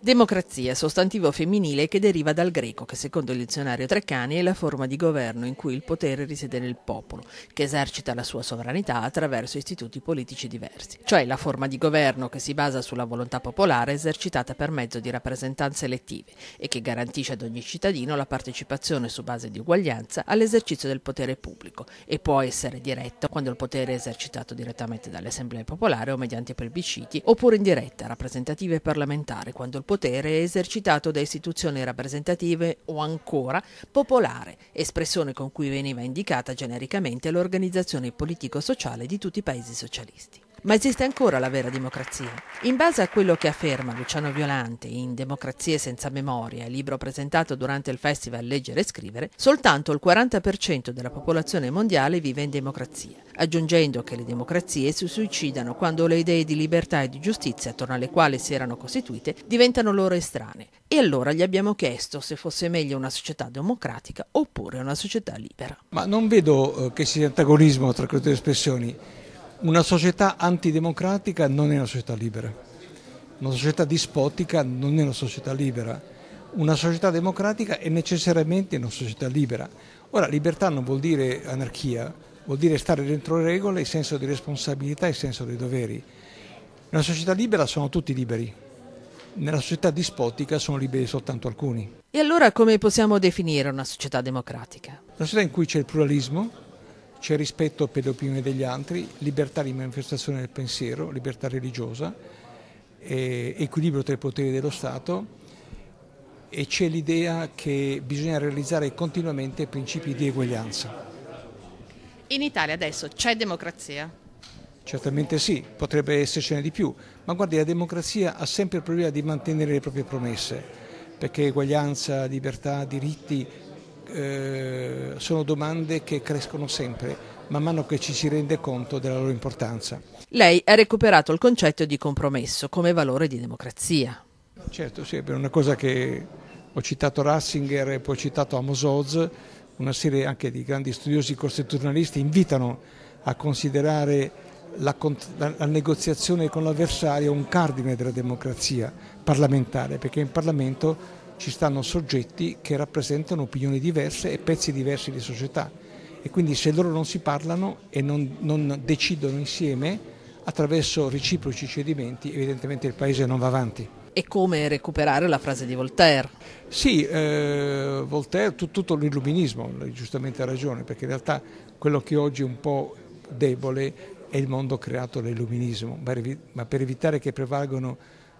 Democrazia, sostantivo femminile che deriva dal greco, che secondo il dizionario Treccani è la forma di governo in cui il potere risiede nel popolo, che esercita la sua sovranità attraverso istituti politici diversi, cioè la forma di governo che si basa sulla volontà popolare esercitata per mezzo di rappresentanze elettive e che garantisce ad ogni cittadino la partecipazione su base di uguaglianza all'esercizio del potere pubblico e può essere diretto quando il potere è esercitato direttamente dall'Assemblea Popolare o mediante plebisciti, oppure indiretta, rappresentativa e parlamentare, quando il potere esercitato da istituzioni rappresentative o ancora popolare, espressione con cui veniva indicata genericamente l'organizzazione politico-sociale di tutti i paesi socialisti. Ma esiste ancora la vera democrazia? In base a quello che afferma Luciano Violante in Democrazie senza memoria, libro presentato durante il festival Leggere e Scrivere, soltanto il 40% della popolazione mondiale vive in democrazia, aggiungendo che le democrazie si suicidano quando le idee di libertà e di giustizia attorno alle quali si erano costituite diventano loro estranee. E allora gli abbiamo chiesto se fosse meglio una società democratica oppure una società libera. Ma non vedo eh, che ci sia antagonismo tra queste due espressioni. Una società antidemocratica non è una società libera, una società dispotica non è una società libera, una società democratica è necessariamente una società libera. Ora, libertà non vuol dire anarchia, vuol dire stare dentro le regole, il senso di responsabilità e il senso dei doveri. Nella società libera sono tutti liberi, nella società dispotica sono liberi soltanto alcuni. E allora come possiamo definire una società democratica? Una società in cui c'è il pluralismo, c'è rispetto per le opinioni degli altri, libertà di manifestazione del pensiero, libertà religiosa, eh, equilibrio tra i poteri dello Stato e c'è l'idea che bisogna realizzare continuamente principi di eguaglianza. In Italia adesso c'è democrazia? Certamente sì, potrebbe essercene di più, ma guardi la democrazia ha sempre il problema di mantenere le proprie promesse, perché eguaglianza, libertà, diritti eh, sono domande che crescono sempre man mano che ci si rende conto della loro importanza. Lei ha recuperato il concetto di compromesso come valore di democrazia. Certo, sì, è una cosa che ho citato Ratzinger e poi ho citato Amos Oz, una serie anche di grandi studiosi costituzionalisti invitano a considerare la, la, la negoziazione con l'avversario un cardine della democrazia parlamentare, perché in Parlamento ci stanno soggetti che rappresentano opinioni diverse e pezzi diversi di società e quindi se loro non si parlano e non, non decidono insieme attraverso reciproci cedimenti evidentemente il Paese non va avanti e come recuperare la frase di Voltaire. Sì, eh, Voltaire, tutto, tutto l'illuminismo, giustamente ha ragione, perché in realtà quello che oggi è un po' debole è il mondo creato dall'illuminismo, ma per evitare che prevalgano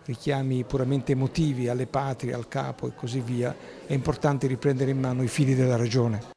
richiami puramente emotivi alle patrie, al capo e così via, è importante riprendere in mano i fili della ragione.